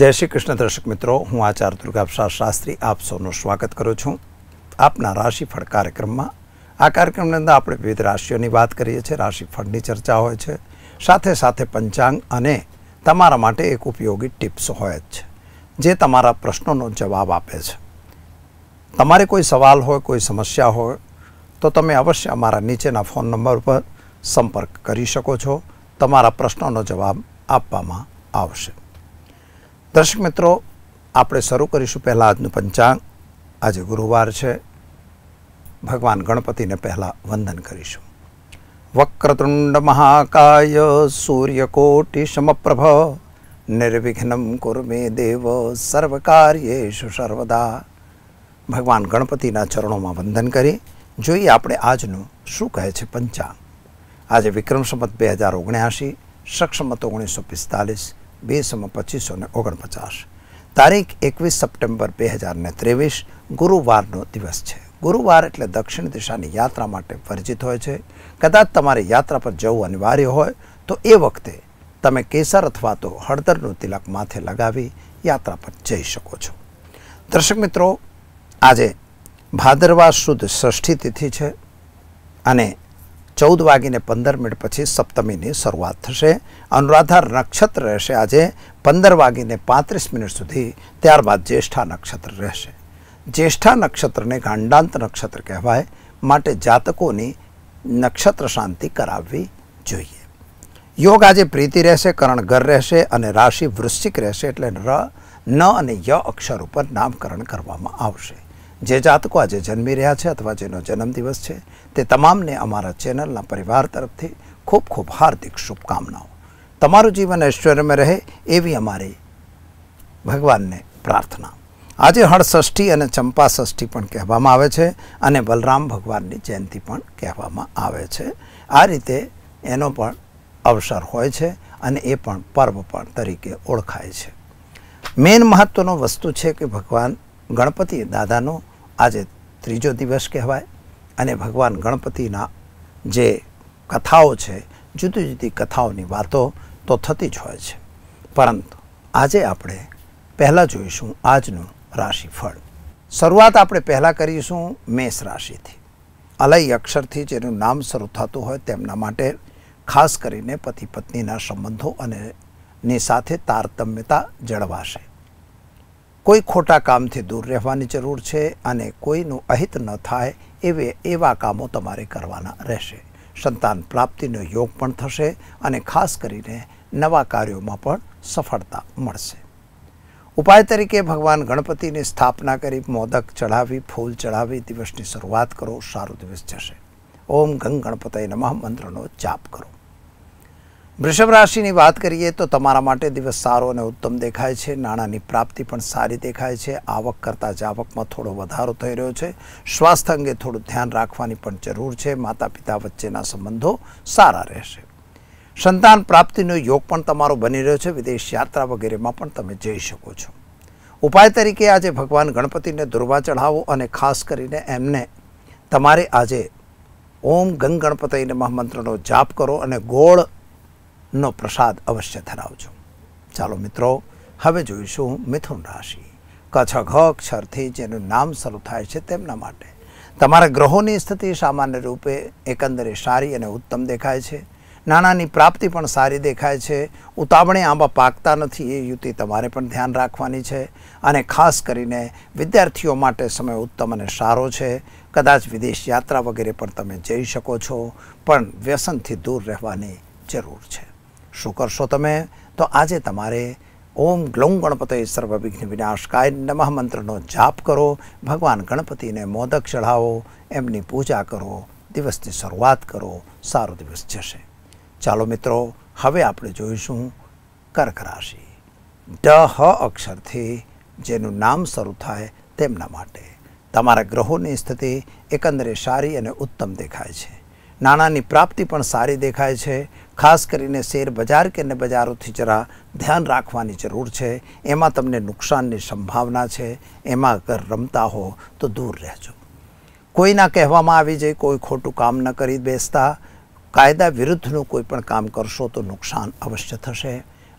જય શ્રી કૃષ્ણ દર્શક મિત્રો હું આચાર્ય દુર્ગાપ્સા શાસ્ત્રી આપ સૌનું સ્વાગત કરું છું આપના રાશિફળ કાર્યક્રમમાં આ કાર્યક્રમની અંદર આપણે વિવિધ રાશિઓની વાત કરીએ છીએ રાશિફળની ચર્ચા હોય છે સાથે સાથે પંચાંગ અને તમારા માટે એક ઉપયોગી ટિપ્સ હોય જ છે જે તમારા પ્રશ્નોનો જવાબ આપે છે તમારે કોઈ સવાલ હોય કોઈ સમસ્યા હોય તો તમે અવશ્ય અમારા નીચેના ફોન નંબર પર સંપર્ક કરી શકો છો તમારા પ્રશ્નોનો જવાબ આપવામાં આવશે દર્શક મિત્રો આપણે શરૂ કરીશું પહેલાં આજનું પંચાંગ આજે ગુરુવાર છે ભગવાન ગણપતિને પહેલાં વંદન કરીશું વક્રતુંડ મહાકાય સૂર્યકોટિ સમપ્રભ નિર્વિઘ્નમ કુર્મે દેવ સર્વકાર્યેશુ સર્વદા ભગવાન ગણપતિના ચરણોમાં વંદન કરી જોઈએ આપણે આજનું શું કહે છે પંચાંગ આજે વિક્રમ સંમત બે હજાર ઓગણ્યાસી સક્ષમત ઓગણીસો પિસ્તાલીસ બેસમાં પચીસો ને ઓગણપચાસ તારીખ એકવીસ સપ્ટેમ્બર બે હજાર ત્રેવીસ ગુરુવારનો દિવસ છે ગુરુવાર એટલે દક્ષિણ દિશાની યાત્રા માટે વર્જિત હોય છે કદાચ તમારે યાત્રા પર જવું અનિવાર્ય હોય તો એ વખતે તમે કેસર અથવા તો હળદરનું તિલક માથે લગાવી યાત્રા પર જઈ શકો છો દર્શક મિત્રો આજે ભાદરવા સુદ ષષ્ઠી તિથિ છે અને ચૌદ વાગીને પંદર મિનિટ પછી સપ્તમીની શરૂઆત થશે અનુરાધાર નક્ષત્ર રહેશે આજે પંદર વાગીને પાંત્રીસ મિનિટ સુધી ત્યારબાદ જ્યેષ્ઠા નક્ષત્ર રહેશે જ્યેષ્ઠા નક્ષત્રને ગાંડાંત નક્ષત્ર કહેવાય માટે જાતકોની નક્ષત્ર શાંતિ કરાવવી જોઈએ યોગ આજે પ્રીતિ રહેશે કરણ ઘર રહેશે અને રાશિ વૃશ્ચિક રહેશે એટલે ર ન અને ય અક્ષર ઉપર નામકરણ કરવામાં આવશે જે જાતકો આજે જન્મી રહ્યા છે અથવા જેનો જન્મદિવસ છે તે તમામને અમારા ચેનલના પરિવાર તરફથી ખૂબ ખૂબ હાર્દિક શુભકામનાઓ તમારું જીવન ઐશ્વર્યમાં રહે એવી અમારી ભગવાનને પ્રાર્થના આજે હળષષ્ઠી અને ચંપા ષષ્ઠી પણ કહેવામાં આવે છે અને બલરામ ભગવાનની જયંતિ પણ કહેવામાં આવે છે આ રીતે એનો પણ અવસર હોય છે અને એ પણ પર્વ પણ તરીકે ઓળખાય છે મેન મહત્ત્વનો વસ્તુ છે કે ભગવાન ગણપતિ દાદાનો આજે ત્રીજો દિવસ કહેવાય અને ભગવાન ગણપતિના જે કથાઓ છે જુદી જુદી કથાઓની વાતો તો થતી જ હોય છે પરંતુ આજે આપણે પહેલાં જોઈશું આજનું રાશિફળ શરૂઆત આપણે પહેલાં કરીશું મેષ રાશિથી અલય અક્ષરથી જેનું નામ શરૂ થતું હોય તેમના માટે ખાસ કરીને પતિ પત્નીના સંબંધો અને ની સાથે તારતમ્યતા જળવાશે કોઈ ખોટા કામથી દૂર રહેવાની જરૂર છે અને કોઈનું અહિત ન થાય એવે એવા કામો તમારે કરવાના રહેશે સંતાન પ્રાપ્તિનો યોગ પણ થશે અને ખાસ કરીને નવા કાર્યોમાં પણ સફળતા મળશે ઉપાય તરીકે ભગવાન ગણપતિની સ્થાપના કરી મોદક ચઢાવી ફૂલ ચઢાવી દિવસની શરૂઆત કરો સારો દિવસ જશે ઓમ ગંગ ગણપતય નમઃ મંત્રનો જાપ કરો વૃષભ રાશિની વાત કરીએ તો તમારા માટે દિવસ સારો અને ઉત્તમ દેખાય છે નાણાંની પ્રાપ્તિ પણ સારી દેખાય છે આવક કરતાં જાવકમાં થોડો વધારો થઈ રહ્યો છે સ્વાસ્થ્ય અંગે થોડું ધ્યાન રાખવાની પણ જરૂર છે માતા પિતા વચ્ચેના સંબંધો સારા રહેશે સંતાન પ્રાપ્તિનો યોગ પણ તમારો બની રહ્યો છે વિદેશ યાત્રા વગેરેમાં પણ તમે જઈ શકો છો ઉપાય તરીકે આજે ભગવાન ગણપતિને દુર્વા ચઢાવો અને ખાસ કરીને એમને તમારે આજે ઓમ ગંગ ગણપતિને મહામંત્રનો જાપ કરો અને ગોળ નો પ્રસાદ અવશ્ય ધરાવજો ચાલો મિત્રો હવે જોઈશું મિથુન રાશિ કચ્છ ઘ અક્ષરથી જેનું નામ શરૂ થાય છે તેમના માટે તમારા ગ્રહોની સ્થિતિ સામાન્ય રૂપે એકંદરે સારી અને ઉત્તમ દેખાય છે નાણાંની પ્રાપ્તિ પણ સારી દેખાય છે ઉતાવળે આંબા પાકતા નથી એ યુતિ તમારે પણ ધ્યાન રાખવાની છે અને ખાસ કરીને વિદ્યાર્થીઓ માટે સમય ઉત્તમ અને સારો છે કદાચ વિદેશ યાત્રા વગેરે પણ તમે જઈ શકો છો પણ વ્યસનથી દૂર રહેવાની જરૂર છે શું કરશો તમે તો આજે તમારે ઓમ ગ્લૌં ગણપતે સર્વવિઘ્ન વિનાશકાય નમઃ મંત્રનો જાપ કરો ભગવાન ગણપતિને મોદક ચઢાવો એમની પૂજા કરો દિવસની શરૂઆત કરો સારો દિવસ જશે ચાલો મિત્રો હવે આપણે જોઈશું કર્ક રાશિ ડ હ અક્ષરથી જેનું નામ શરૂ થાય તેમના માટે તમારા ગ્રહોની સ્થિતિ એકંદરે સારી અને ઉત્તમ દેખાય છે નાણાંની પ્રાપ્તિ પણ સારી દેખાય છે ખાસ કરીને શેર બજાર કે અન્ય બજારોથી જરા ધ્યાન રાખવાની જરૂર છે એમાં તમને નુકસાનની સંભાવના છે એમાં અગર રમતા હો તો દૂર રહેજો કોઈના કહેવામાં આવી જાય કોઈ ખોટું કામ ન કરી બેસતા કાયદા વિરુદ્ધનું કોઈ પણ કામ કરશો તો નુકસાન અવશ્ય થશે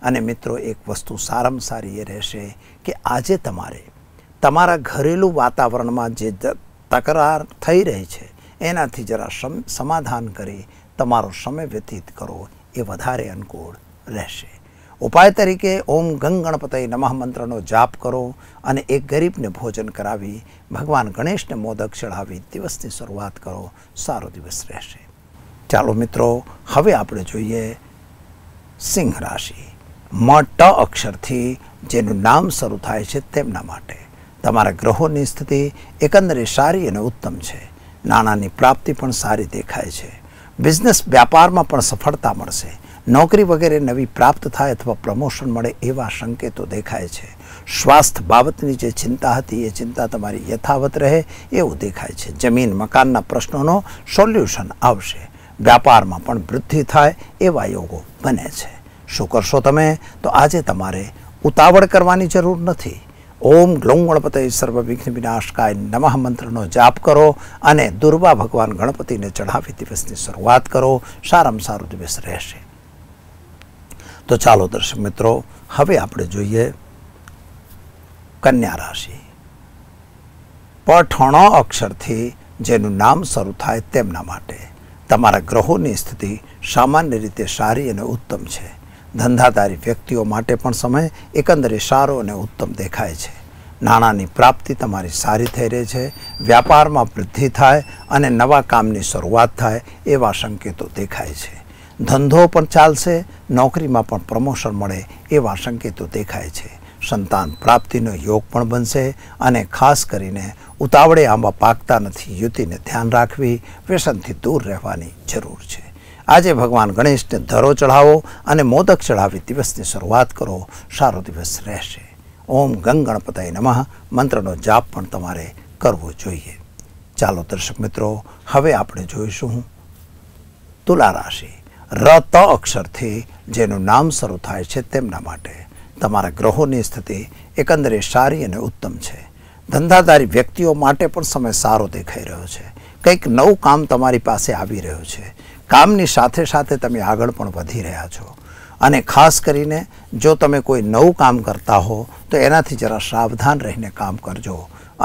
અને મિત્રો એક વસ્તુ સારામાં સારી એ રહેશે કે આજે તમારે તમારા ઘરેલું વાતાવરણમાં જે તકરાર થઈ રહી છે એનાથી જરા સમાધાન કરી તમારો સમય વ્યતીત કરો એ વધારે અનુકૂળ રહેશે ઉપાય તરીકે ઓમ ગંગ ગણપતિ નમઃ મંત્રનો જાપ કરો અને એક ગરીબને ભોજન કરાવી ભગવાન ગણેશને મોદક ચઢાવી દિવસની શરૂઆત કરો સારો દિવસ રહેશે ચાલો મિત્રો હવે આપણે જોઈએ સિંહ રાશિ મ ટ અક્ષરથી જેનું નામ શરૂ થાય છે તેમના માટે તમારા ગ્રહોની સ્થિતિ એકંદરે સારી અને ઉત્તમ છે નાણાંની પ્રાપ્તિ પણ સારી દેખાય છે બિઝનેસ વ્યાપારમાં પણ સફળતા મળશે નોકરી વગેરે નવી પ્રાપ્ત થાય અથવા પ્રમોશન મળે એવા સંકેતો દેખાય છે સ્વાસ્થ્ય બાબતની જે ચિંતા હતી એ ચિંતા તમારી યથાવત રહે એવું દેખાય છે જમીન મકાનના પ્રશ્નોનો સોલ્યુશન આવશે વ્યાપારમાં પણ વૃદ્ધિ થાય એવા યોગો બને છે શું કરશો તમે તો આજે તમારે ઉતાવળ કરવાની જરૂર નથી ઓમ ગ્લૌ ગણપતે સર્વ વિઘ્ન વિનાશકાય નમઃ મંત્રનો જાપ કરો અને દુર્વા ભગવાન ગણપતિને ચઢાવી દિવસની શરૂઆત કરો સારામાં સારો દિવસ રહેશે તો ચાલો દર્શક મિત્રો હવે આપણે જોઈએ કન્યા રાશિ પઠણો અક્ષરથી જેનું નામ શરૂ થાય તેમના માટે તમારા ગ્રહોની સ્થિતિ સામાન્ય રીતે સારી અને ઉત્તમ છે ધંધાદારી વ્યક્તિઓ માટે પણ સમય એકંદરે સારો અને ઉત્તમ દેખાય છે નાણાંની પ્રાપ્તિ તમારી સારી થઈ રહી છે વ્યાપારમાં વૃદ્ધિ થાય અને નવા કામની શરૂઆત થાય એવા સંકેતો દેખાય છે ધંધો પણ ચાલશે નોકરીમાં પણ પ્રમોશન મળે એવા સંકેતો દેખાય છે સંતાન પ્રાપ્તિનો યોગ પણ બનશે અને ખાસ કરીને ઉતાવળે આંબા પાકતા નથી યુતિને ધ્યાન રાખવી વ્યસનથી દૂર રહેવાની જરૂર છે આજે ભગવાન ગણેશને ધરો ચઢાવો અને મોદક ચઢાવી દિવસની શરૂઆત કરો સારો દિવસ રહેશે ઓમ ગંગ ગણપતાય નમઃ મંત્રનો જાપ પણ તમારે કરવો જોઈએ ચાલો દર્શક મિત્રો હવે આપણે જોઈશું તુલા રાશિ રત અક્ષરથી જેનું નામ શરૂ થાય છે તેમના માટે તમારા ગ્રહોની સ્થિતિ એકંદરે સારી અને ઉત્તમ છે ધંધાદારી વ્યક્તિઓ માટે પણ સમય સારો દેખાઈ રહ્યો છે કંઈક નવું કામ તમારી પાસે આવી રહ્યું છે કામની સાથે સાથે તમે આગળ પણ વધી રહ્યા છો અને ખાસ કરીને જો તમે કોઈ નવું કામ કરતા હો તો એનાથી જરા સાવધાન રહીને કામ કરજો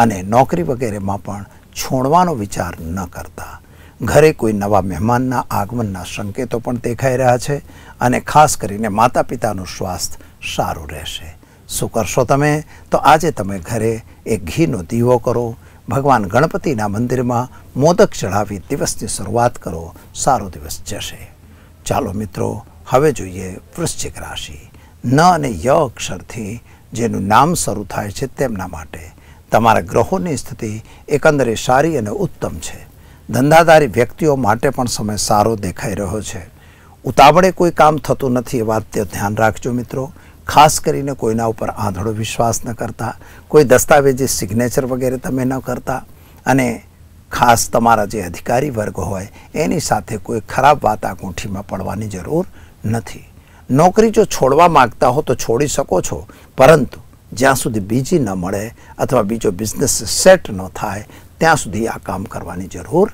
અને નોકરી વગેરેમાં પણ છોડવાનો વિચાર ન કરતા ઘરે કોઈ નવા મહેમાનના આગમનના સંકેતો પણ દેખાઈ રહ્યા છે અને ખાસ કરીને માતા પિતાનું સ્વાસ્થ્ય સારું રહેશે શું કરશો તમે તો આજે તમે ઘરે એક ઘીનો દીવો કરો ભગવાન ગણપતિના મંદિરમાં મોદક ચઢાવી દિવસની શરૂઆત કરો સારો દિવસ જશે ચાલો મિત્રો હવે જોઈએ વૃશ્ચિક રાશિ ન અને ય અક્ષરથી જેનું નામ શરૂ થાય છે તેમના માટે તમારા ગ્રહોની સ્થિતિ એકંદરે સારી અને ઉત્તમ છે ધંધાદારી વ્યક્તિઓ માટે પણ સમય સારો દેખાઈ રહ્યો છે ઉતાવળે કોઈ કામ થતું નથી એ વાત ધ્યાન રાખજો મિત્રો ખાસ કરીને કોઈના ઉપર આંધળો વિશ્વાસ ન કરતા કોઈ દસ્તાવેજી સિગ્નેચર વગેરે તમે ન કરતા અને ખાસ તમારા જે અધિકારી વર્ગ હોય એની સાથે કોઈ ખરાબ વાત આ ગુંઠીમાં પડવાની જરૂર નથી નોકરી જો છોડવા માગતા હો તો છોડી શકો છો પરંતુ જ્યાં સુધી બીજી ન મળે અથવા બીજો બિઝનેસ સેટ ન થાય ત્યાં સુધી આ કામ કરવાની જરૂર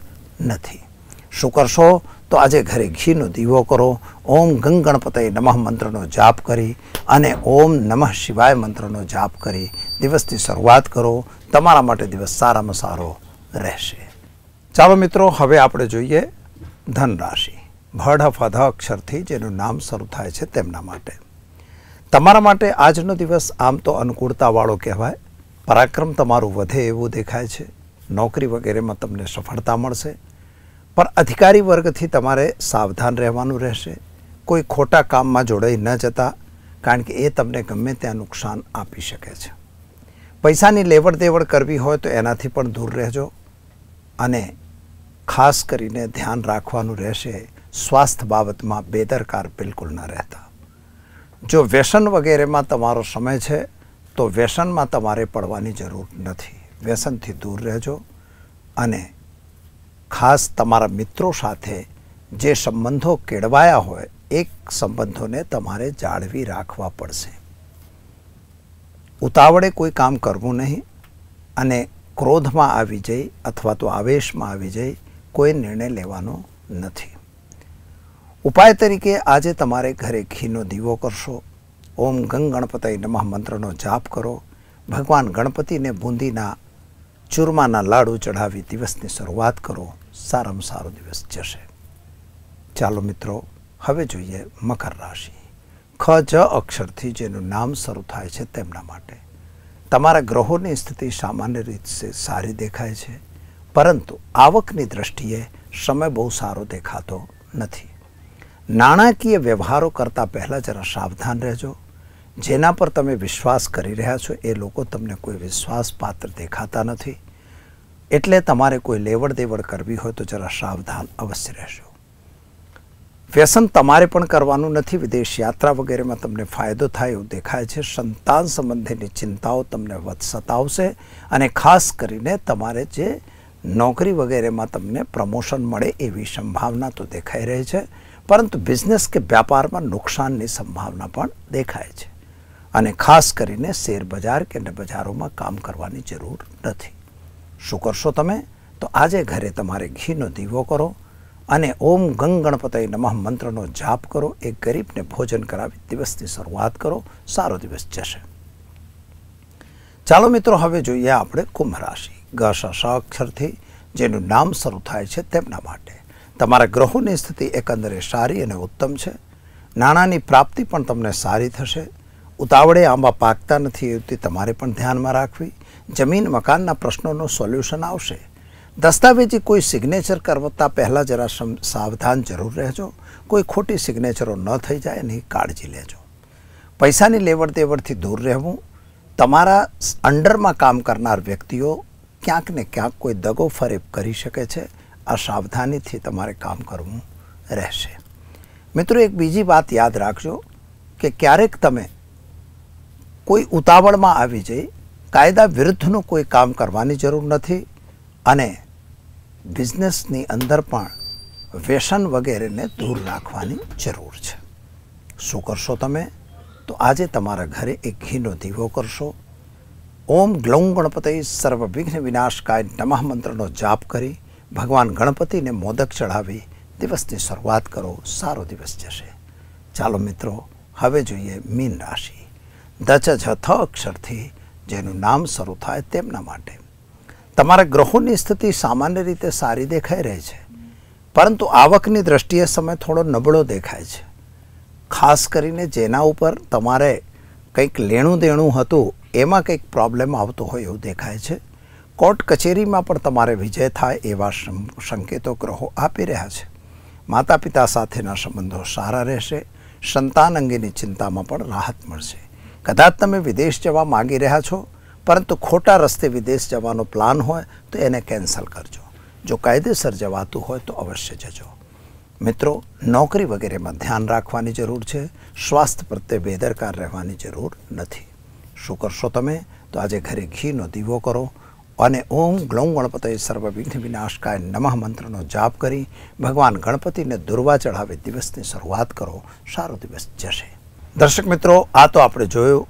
નથી શું કરશો તો આજે ઘરે ઘીનો દીવો કરો ઓમ ગંગ ગણપતય નમઃ મંત્રનો જાપ કરી અને ઓમ નમઃ શિવાય મંત્રનો જાપ કરી દિવસથી શરૂઆત કરો તમારા માટે દિવસ સારામાં સારો રહેશે ચાલો મિત્રો હવે આપણે જોઈએ ધન રાશિ ભડ ફધ અક્ષરથી જેનું નામ શરૂ થાય છે તેમના માટે તમારા માટે આજનો દિવસ આમ તો અનુકૂળતાવાળો કહેવાય પરાક્રમ તમારું વધે એવું દેખાય છે નોકરી વગેરેમાં તમને સફળતા મળશે પણ અધિકારી વર્ગથી તમારે સાવધાન રહેવાનું રહેશે કોઈ ખોટા કામમાં જોડાઈ ન જતા કારણ કે એ તમને ગમે ત્યાં નુકસાન આપી શકે છે પૈસાની લેવડ દેવડ કરવી હોય તો એનાથી પણ દૂર રહેજો અને ખાસ કરીને ધ્યાન રાખવાનું રહેશે સ્વાસ્થ્ય બાબતમાં બેદરકાર બિલકુલ ન રહેતા જો વ્યસન વગેરેમાં તમારો સમય છે તો વ્યસનમાં તમારે પડવાની જરૂર નથી વ્યસનથી દૂર રહેજો અને ખાસ તમારા મિત્રો સાથે જે સંબંધો કેળવાયા હોય એ સંબંધોને તમારે જાળવી રાખવા પડશે ઉતાવળે કોઈ કામ કરવું નહીં અને ક્રોધમાં આવી જઈ અથવા તો આવેશમાં આવી જઈ કોઈ નિર્ણય લેવાનો નથી ઉપાય તરીકે આજે તમારે ઘરે ઘીનો દીવો કરશો ઓમ ગંગ ગણપતય નમઃ મંત્રનો જાપ કરો ભગવાન ગણપતિને બુંદીના ચૂરમાના લાડુ ચઢાવી દિવસની શરૂઆત કરો સારામાં સારો દિવસ જશે ચાલો મિત્રો હવે જોઈએ મકર રાશિ ખ જ અક્ષરથી જેનું નામ શરૂ થાય છે તેમના માટે તમારા ગ્રહોની સ્થિતિ સામાન્ય રીતે સારી દેખાય છે પરંતુ આવકની દ્રષ્ટિએ સમય બહુ સારો દેખાતો નથી નાણાકીય વ્યવહારો કરતાં પહેલાં જરા સાવધાન રહેજો જેના પર તમે વિશ્વાસ કરી રહ્યા છો એ લોકો તમને કોઈ વિશ્વાસપાત્ર દેખાતા નથી એટલે તમારે કોઈ લેવડ દેવડ કરવી હોય તો જરા સાવધાન અવશ્ય રહેશો વ્યસન તમારે પણ કરવાનું નથી વિદેશ યાત્રા વગેરેમાં તમને ફાયદો થાય એવું દેખાય છે સંતાન સંબંધીની ચિંતાઓ તમને વધ સતાવશે અને ખાસ કરીને તમારે જે નોકરી વગેરેમાં તમને પ્રમોશન મળે એવી સંભાવના તો દેખાઈ રહી છે પરંતુ બિઝનેસ કે વ્યાપારમાં નુકસાનની સંભાવના પણ દેખાય છે અને ખાસ કરીને શેર બજાર કે બજારોમાં કામ કરવાની જરૂર નથી શું કરશો તમે તો આજે ઘરે તમારે ઘીનો દીવો કરો અને ઓમ ગંગ ગણપતય નમઃ મંત્રનો જાપ કરો એ ગરીબને ભોજન કરાવી દિવસની શરૂઆત કરો સારો દિવસ જશે ચાલો મિત્રો હવે જોઈએ આપણે કુંભ રાશિ ગશા અક્ષરથી જેનું નામ શરૂ થાય છે તેમના માટે તમારા ગ્રહોની સ્થિતિ એકંદરે સારી અને ઉત્તમ છે નાણાંની પ્રાપ્તિ પણ તમને સારી થશે ઉતાવળે આંબા પાકતા નથી એ તમારે પણ ધ્યાનમાં રાખવી જમીન મકાનના પ્રશ્નોનું સોલ્યુશન આવશે દસ્તાવેજી કોઈ સિગ્નેચર કરતા પહેલાં જરા સાવધાન જરૂર રહેજો કોઈ ખોટી સિગ્નેચરો ન થઈ જાય એની કાળજી લેજો પૈસાની લેવડ દેવડથી દૂર રહેવું તમારા અંડરમાં કામ કરનાર વ્યક્તિઓ ક્યાંક ને ક્યાંક કોઈ દગો ફરેબ કરી શકે છે આ સાવધાનીથી તમારે કામ કરવું રહેશે મિત્રો એક બીજી વાત યાદ રાખજો કે ક્યારેક તમે કોઈ ઉતાવળમાં આવી જઈ કાયદા વિરુદ્ધનું કોઈ કામ કરવાની જરૂર નથી અને બિઝનેસની અંદર પણ વ્યસન વગેરેને દૂર રાખવાની જરૂર છે શું કરશો તમે તો આજે તમારા ઘરે એક ઘીનો દીવો કરશો ઓમ ગ્લૌ ગણપતિ સર્વ વિઘ્ન વિનાશકાય નમઃ મંત્રનો જાપ કરી ભગવાન ગણપતિને મોદક ચઢાવી દિવસની શરૂઆત કરો સારો દિવસ જશે ચાલો મિત્રો હવે જોઈએ મીન રાશિ દચ છ થ અક્ષરથી જેનું નામ શરૂ થાય તેમના માટે તમારા ગ્રહોની સ્થિતિ સામાન્ય રીતે સારી દેખાઈ રહી છે પરંતુ આવકની દ્રષ્ટિએ સમય થોડો નબળો દેખાય છે ખાસ કરીને જેના ઉપર તમારે કંઈક લેણું દેણું હતું એમાં કંઈક પ્રોબ્લેમ આવતો હોય એવું દેખાય છે કોર્ટ કચેરીમાં પણ તમારે વિજય થાય એવા સંકેતો ગ્રહો આપી રહ્યા છે માતા પિતા સાથેના સંબંધો સારા રહેશે સંતાન અંગેની ચિંતામાં પણ રાહત મળશે કદાચ તમે વિદેશ જવા માગી રહ્યા છો પરંતુ ખોટા રસ્તે વિદેશ જવાનો પ્લાન હોય તો એને કેન્સલ કરજો જો કાયદેસર જવાતું હોય તો અવશ્ય જજો મિત્રો નોકરી વગેરેમાં ધ્યાન રાખવાની જરૂર છે સ્વાસ્થ્ય પ્રત્યે બેદરકાર રહેવાની જરૂર નથી શું કરશો તમે તો આજે ઘરે ઘીનો દીવો કરો અને ઓમ ગ્લૌ ગણપતિ સર્વવિઘ્ન વિનાશકાય નમઃ મંત્રનો જાપ કરી ભગવાન ગણપતિને દુર્વા ચઢાવી દિવસની શરૂઆત કરો સારો દિવસ જશે દર્શક મિત્રો આ તો આપણે જોયું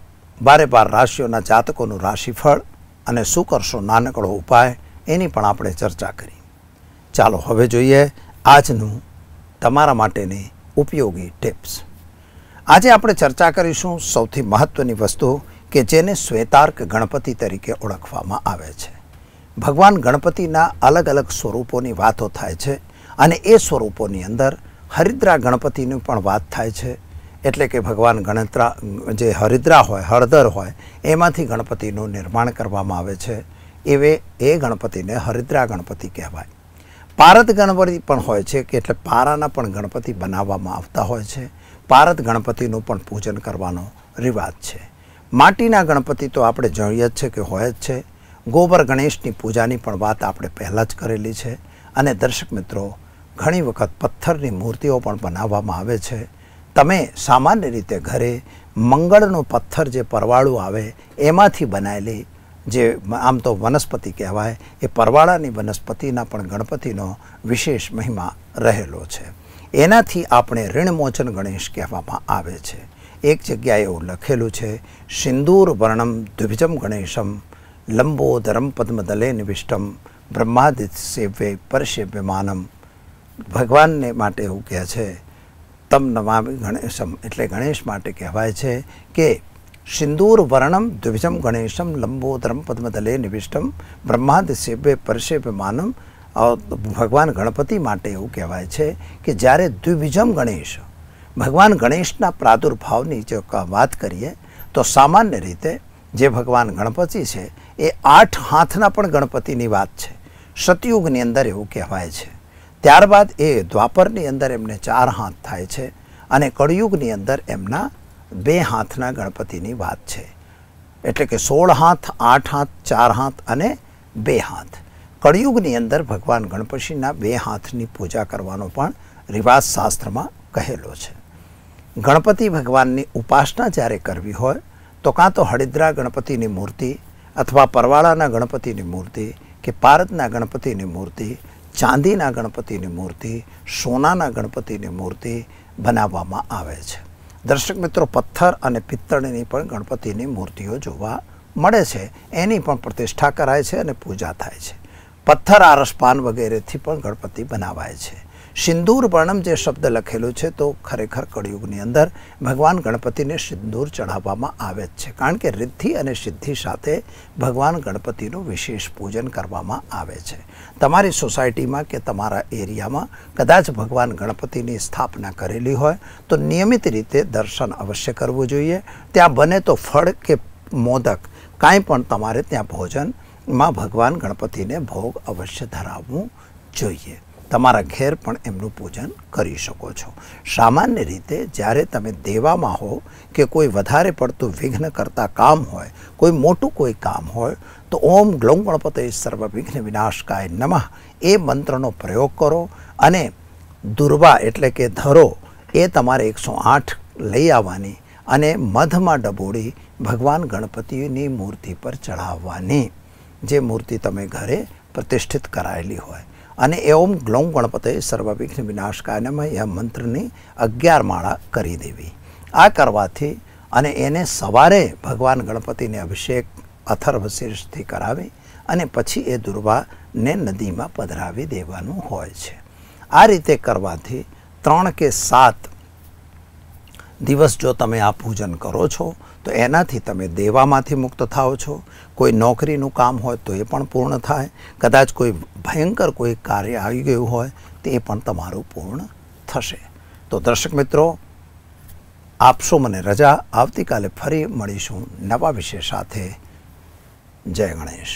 બારે બાર રાશિઓના જાતકોનું રાશિફળ અને શું કરશો નાનકડો ઉપાય એની પણ આપણે ચર્ચા કરી ચાલો હવે જોઈએ આજનું તમારા માટેની ઉપયોગી ટિપ્સ આજે આપણે ચર્ચા કરીશું સૌથી મહત્ત્વની વસ્તુ કે જેને શ્વેતાર્ક ગણપતિ તરીકે ઓળખવામાં આવે છે ભગવાન ગણપતિના અલગ અલગ સ્વરૂપોની વાતો થાય છે અને એ સ્વરૂપોની અંદર હરિદ્રા ગણપતિની પણ વાત થાય છે એટલે કે ભગવાન ગણતરા જે હરિદ્રા હોય હળદર હોય એમાંથી ગણપતિનું નિર્માણ કરવામાં આવે છે એવે એ ગણપતિને હરિદ્રા ગણપતિ કહેવાય પારત ગણપતિ પણ હોય છે કે એટલે પારાના પણ ગણપતિ બનાવવામાં આવતા હોય છે પારત ગણપતિનું પણ પૂજન કરવાનો રિવાજ છે માટીના ગણપતિ તો આપણે જોઈએ જ છે કે હોય જ છે ગોબર ગણેશની પૂજાની પણ વાત આપણે પહેલાં જ કરેલી છે અને દર્શક મિત્રો ઘણી વખત પથ્થરની મૂર્તિઓ પણ બનાવવામાં આવે છે તમે સામાન્ય રીતે ઘરે મંગળનો પથ્થર જે પરવાળું આવે એમાંથી બનાવેલી જે આમ તો વનસ્પતિ કહેવાય એ પરવાળાની વનસ્પતિના પણ ગણપતિનો વિશેષ મહિમા રહેલો છે એનાથી આપણે ઋણમોચન ગણેશ કહેવામાં આવે છે એક જગ્યાએ એવું લખેલું છે સિંદૂર વર્ણમ દ્વિભજમ ગણેશમ લંબો લંબોદરમ પદ્મદલે નિવિષ્ટમ બ્રહ્માદિત સેવ્ય પરસેવ્યમાનમ ભગવાનને માટે એવું કહે છે તમ નમામિ ગણેશમ એટલે ગણેશ માટે કહેવાય છે કે સિંદૂર વર્ણમ દ્વિજમ ગણેશમ લંબોદરમ પદ્મદલે નિવિષ્ટમ બ્રહ્માદ શિવે માનમ ભગવાન ગણપતિ માટે એવું કહેવાય છે કે જ્યારે દ્વિજમ ગણેશ ભગવાન ગણેશના પ્રાદુર્ભાવની જો વાત કરીએ તો સામાન્ય રીતે જે ભગવાન ગણપતિ છે એ આઠ હાથના પણ ગણપતિની વાત છે સતયુગની અંદર એવું કહેવાય છે ત્યારબાદ એ દ્વાપરની અંદર એમને ચાર હાથ થાય છે અને કળિયુગની અંદર એમના બે હાથના ગણપતિની વાત છે એટલે કે સોળ હાથ આઠ હાથ ચાર હાથ અને બે હાથ કળિયુગની અંદર ભગવાન ગણપતિના બે હાથની પૂજા કરવાનો પણ રિવાજ શાસ્ત્રમાં કહેલો છે ગણપતિ ભગવાનની ઉપાસના જ્યારે કરવી હોય તો કાં તો હળિદ્રા ગણપતિની મૂર્તિ અથવા પરવાળાના ગણપતિની મૂર્તિ કે પારદના ગણપતિની મૂર્તિ ચાંદીના ગણપતિની મૂર્તિ સોનાના ગણપતિની મૂર્તિ બનાવવામાં આવે છે દર્શક મિત્રો પથ્થર અને પિત્તળની પણ ગણપતિની મૂર્તિઓ જોવા મળે છે એની પણ પ્રતિષ્ઠા કરાય છે અને પૂજા થાય છે પથ્થર આરસપાન વગેરેથી પણ ગણપતિ બનાવાય છે સિંદૂર વર્ણમ જે શબ્દ લખેલું છે તો ખરેખર કળિયુગની અંદર ભગવાન ગણપતિને સિંદૂર ચઢાવવામાં આવે જ છે કારણ કે રિદ્ધિ અને સિદ્ધિ સાથે ભગવાન ગણપતિનું વિશેષ પૂજન કરવામાં આવે છે તમારી સોસાયટીમાં કે તમારા એરિયામાં કદાચ ભગવાન ગણપતિની સ્થાપના કરેલી હોય તો નિયમિત રીતે દર્શન અવશ્ય કરવું જોઈએ ત્યાં બને તો ફળ કે મોદક કાંઈ પણ તમારે ત્યાં ભોજનમાં ભગવાન ગણપતિને ભોગ અવશ્ય ધરાવવું જોઈએ તમારા ઘેર પણ એમનું પૂજન કરી શકો છો સામાન્ય રીતે જ્યારે તમે દેવામાં હો કે કોઈ વધારે પડતું વિઘ્ન કરતા કામ હોય કોઈ મોટું કોઈ કામ હોય તો ઓમ ગ્લોમ ગણપતે સર્વ વિઘ્ન વિનાશકાય નમઃ એ મંત્રનો પ્રયોગ કરો અને દુર્વા એટલે કે ધરો એ તમારે એકસો આઠ લઈ આવવાની અને મધમાં ડબોડી ભગવાન ગણપતિની મૂર્તિ પર ચઢાવવાની જે મૂર્તિ તમે ઘરે પ્રતિષ્ઠિત કરાયેલી હોય અને એ ઓમ ગ્લૌ ગણપતે સર્વવિઘ્ન વિનાશકાયનામાં એ મંત્રની અગિયાર માળા કરી દેવી આ કરવાથી અને એને સવારે ભગવાન ગણપતિને અભિષેક અથર્વશીર્ષથી શીર્ષથી કરાવી અને પછી એ દુર્વાને નદીમાં પધરાવી દેવાનું હોય છે આ રીતે કરવાથી ત્રણ કે સાત દિવસ જો તમે આ પૂજન કરો છો તો એનાથી તમે દેવામાંથી મુક્ત થાઓ છો કોઈ નોકરીનું કામ હોય તો એ પણ પૂર્ણ થાય કદાચ કોઈ ભયંકર કોઈ કાર્ય આવી ગયું હોય તે પણ તમારું પૂર્ણ થશે તો દર્શક મિત્રો આપશો મને રજા આવતીકાલે ફરી મળીશું નવા વિષય સાથે જય ગણેશ